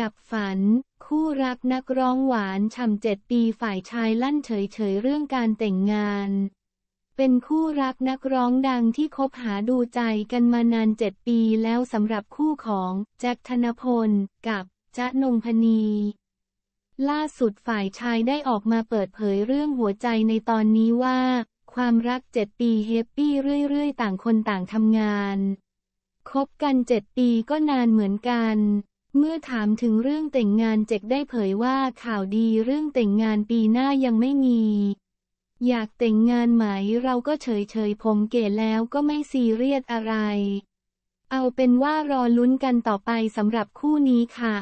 ดับฝัน คู่รักนักร้องหวานช่ำเจ็ดปีฝ่ายชายลั่นเฉยๆ เรื่องการแต่งงาน เป็นคู่รักนักร้องดังที่คบหาดูใจกันมานานเจ็ดปีแล้วสำหรับคู่ของแจ็คธนพลกับจ๊ะนงพนี ล่าสุดฝ่ายชายได้ออกมาเปิดเผยเรื่องหัวใจในตอนนี้ว่า ความรักเจ็ดปีเฮปปี้เรื่อยๆ ต่างคนต่างทำงาน คบกันเจ็ดปีก็นานเหมือนกันเมื่อถามถึงเรื่องแต่งงานเจกได้เผยว่าข่าวดีเรื่องแต่งงานปีหน้ายังไม่มี อยากแต่งงานไหมเราก็เฉยเฉยผมเก๋แล้วก็ไม่ซีเรียสอะไร เอาเป็นว่ารอลุ้นกันต่อไปสำหรับคู่นี้ค่ะ